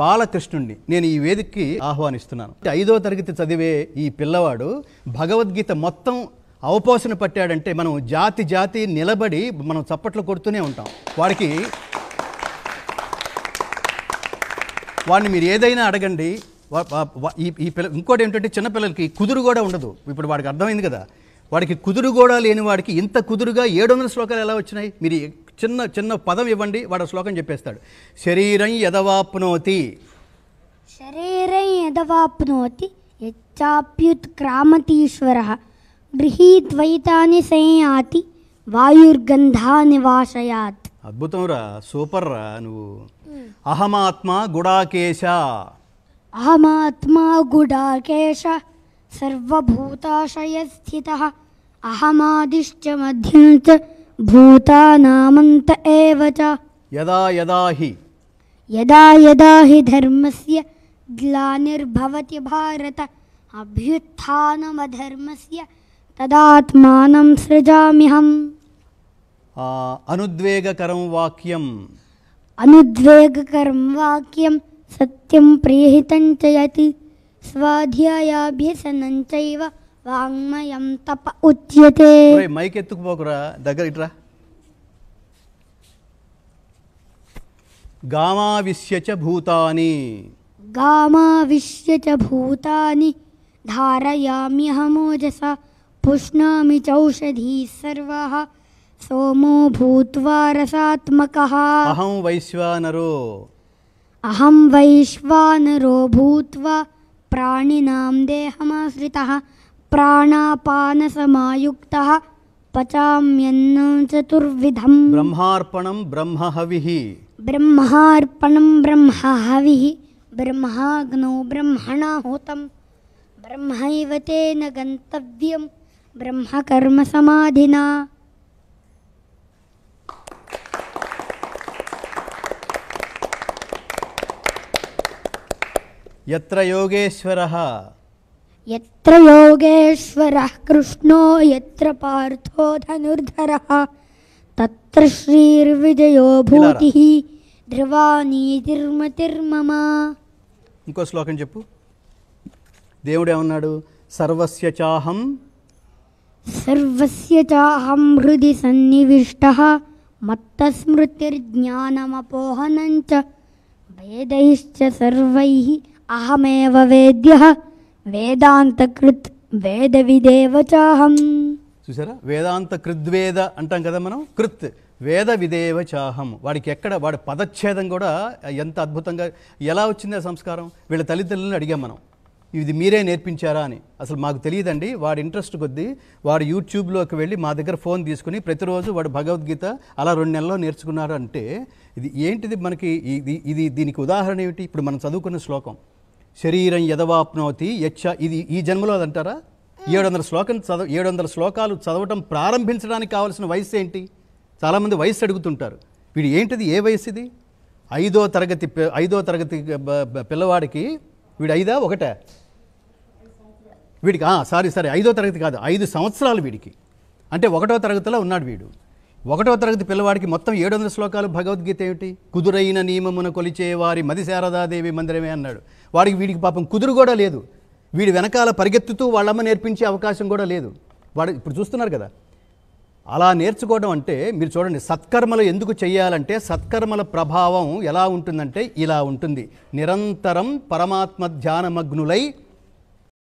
బాలకృష్ణుణ్ణి నేను ఈ వేదికకి ఆహ్వానిస్తున్నాను ఐదో తరగతి చదివే ఈ పిల్లవాడు భగవద్గీత మొత్తం అవపోసన పట్టాడంటే మనం జాతి జాతి నిలబడి మనం చప్పట్లు కొడుతూనే ఉంటాం వాడికి వాడిని మీరు ఏదైనా అడగండి ఈ పిల్ల ఇంకోటి ఏంటంటే చిన్నపిల్లలకి కుదురు కూడా ఉండదు ఇప్పుడు వాడికి అర్థమైంది కదా వాడికి కుదురు కూడా లేని వాడికి ఇంత కుదురుగా ఏడు వందల శ్లోకాలు ఎలా వచ్చినాయి మీరు చిన్న చిన్న పదం ఇవ్వండి వాడు శ్లోకం చెప్పేస్తాడు శరీరం యదవాప్నోతి శరీరం యదవాప్నోతి యచ్చాప్యుత్ యచ్చాప్యుత్క్రామతీశ్వర గృహీద్వైతాన్ని సంయాతి వాయుర్గంధా నివాసయాత్ అద్భుతం రా సూపర్ రా నువ్వు అహమాత్మ గుడాకేశ అహమాత్మ గుడాకేశ సర్వభూతాశయ స్థిత అహమాదిశ్చ మధ్యం भूतानामन्त एव च यदा यदा हि यदा यदा हि धर्मस्य ग्लानिर्भवति भारत अभ्युत्थानमधर्मस्य तदात्मानं सृजाम्यहम् अनुद्वेगकरं वाक्यम् अनुद्वेगकरं वाक्यं सत्यं प्रीहितं च यति स्वाध्यायाभ्यसनं चैव వాంగ్మయం తప ఉచ్యతే మైక్ ఎత్తుకుపోకురా దగ్గర ఇట్రా గామావిశ్యచ భూతాని గామావిశ్యచ భూతాని ధారయామ్యహమోజసా पुष्णामि चौषधीः सर्वाः सोमो भूत्वा रसात्मकः अहं वैश्वानरो अहं वैश्वानरो भूत्वा प्राणिनां देहमाश्रितः प्राणापानसमायुक्तः पचाम्यन्न चतुर्विधम् ब्रह्मार्पणं ब्रह्महविः ब्रह्मार्पणं ब्रह्महविः ब्रह्माग्नौ ब्रह्मणा हुतं ब्रह्मैव तेन गन्तव्यं ब्रह्मकर्मसमाधिना यत्र योगेश्वरः ఎత్ర యోగేశ్వర కృష్ణో ఎత్ర पार्थो धनुर्धरः तत्र श्रीर्विजयो भूतिः ఇంకో శ్లోకం చెప్పు దేవుడు ఏమన్నాడు సర్వస్య చాహం సర్వస్య చాహం హృది సన్నివిష్ట మత్తస్మృతిర్జ్ఞానమపోహనం స్మృతిర్జ్ఞానమపోహనం చ సర్వై అహమేవ వేద్య వేదాంతకృత్ వేద విదేవచాహం చూసారా వేదాంత కృద్వేద అంటాం కదా మనం కృత్ వేద విదేవ చాహం వాడికి ఎక్కడ వాడి పదచ్ఛేదం కూడా ఎంత అద్భుతంగా ఎలా వచ్చింది ఆ సంస్కారం వీళ్ళ తల్లిదండ్రులను అడిగాం మనం ఇది మీరే నేర్పించారా అని అసలు మాకు తెలియదండి వాడి ఇంట్రెస్ట్ కొద్దీ వాడు యూట్యూబ్లోకి వెళ్ళి మా దగ్గర ఫోన్ తీసుకుని ప్రతిరోజు వాడు భగవద్గీత అలా రెండు నెలల్లో నేర్చుకున్నారు అంటే ఇది ఏంటిది మనకి ఇది ఇది దీనికి ఉదాహరణ ఏమిటి ఇప్పుడు మనం చదువుకున్న శ్లోకం శరీరం యదవాప్నోతి యచ్చ ఇది ఈ జన్మలో అదంటారా ఏడు వందల శ్లోకం చదవ ఏడు వందల శ్లోకాలు చదవటం ప్రారంభించడానికి కావాల్సిన వయసు ఏంటి చాలామంది వయసు అడుగుతుంటారు వీడు ఏంటిది ఏ వయసు ఇది ఐదో తరగతి ఐదో తరగతి పిల్లవాడికి వీడు ఐదా ఒకట వీడికి సారీ సారీ ఐదో తరగతి కాదు ఐదు సంవత్సరాలు వీడికి అంటే ఒకటో తరగతిలో ఉన్నాడు వీడు ఒకటో తరగతి పిల్లవాడికి మొత్తం ఏడు వందల శ్లోకాలు భగవద్గీత ఏమిటి కుదురైన నియమమున కొలిచే వారి మది శారదాదేవి మందిరమే అన్నాడు వాడికి వీడికి పాపం కుదురు కూడా లేదు వీడి వెనకాల పరిగెత్తుతూ వాళ్ళమ్మ నేర్పించే అవకాశం కూడా లేదు వాడు ఇప్పుడు చూస్తున్నారు కదా అలా నేర్చుకోవడం అంటే మీరు చూడండి సత్కర్మలు ఎందుకు చేయాలంటే సత్కర్మల ప్రభావం ఎలా ఉంటుందంటే ఇలా ఉంటుంది నిరంతరం పరమాత్మ ధ్యానమగ్నులై